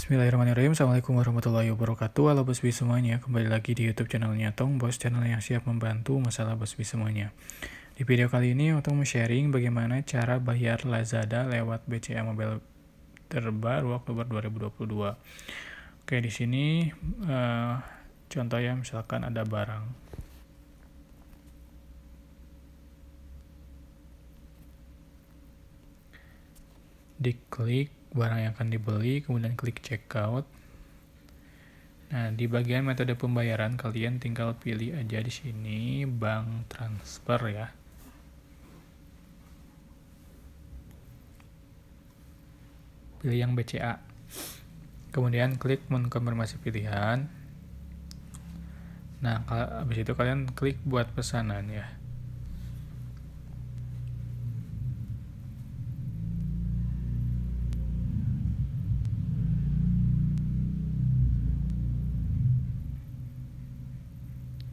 Bismillahirrahmanirrahim Assalamualaikum warahmatullahi wabarakatuh Halo Bosbi semuanya Kembali lagi di Youtube channelnya Tong Bos Channel yang siap membantu masalah Bosbi semuanya Di video kali ini Otong mau sharing bagaimana cara bayar Lazada lewat BCA Mobile terbaru Oktober 2022 Oke di sini uh, contoh ya misalkan ada barang diklik barang yang akan dibeli, kemudian klik checkout. Nah, di bagian metode pembayaran kalian tinggal pilih aja di sini bank transfer ya. Pilih yang BCA. Kemudian klik mengkonfirmasi pilihan. Nah, kalau habis itu kalian klik buat pesanan ya.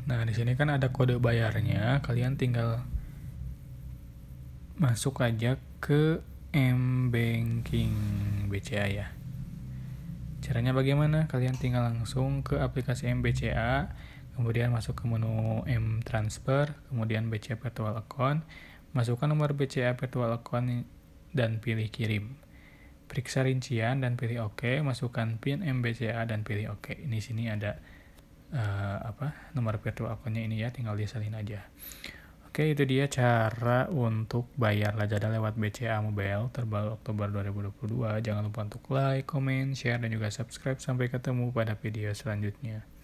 Nah, di sini kan ada kode bayarnya. Kalian tinggal masuk aja ke M Banking BCA ya. Caranya bagaimana? Kalian tinggal langsung ke aplikasi mBCA, kemudian masuk ke menu M Transfer, kemudian BCA Virtual Account, masukkan nomor BCA Virtual Account dan pilih kirim. Periksa rincian dan pilih OK, masukkan PIN MBCA dan pilih OK. Ini sini ada uh, apa nomor virtual akunnya ini ya tinggal disalin aja oke itu dia cara untuk bayar Lazada lewat BCA Mobile terbaru Oktober 2022 jangan lupa untuk like, comment, share dan juga subscribe sampai ketemu pada video selanjutnya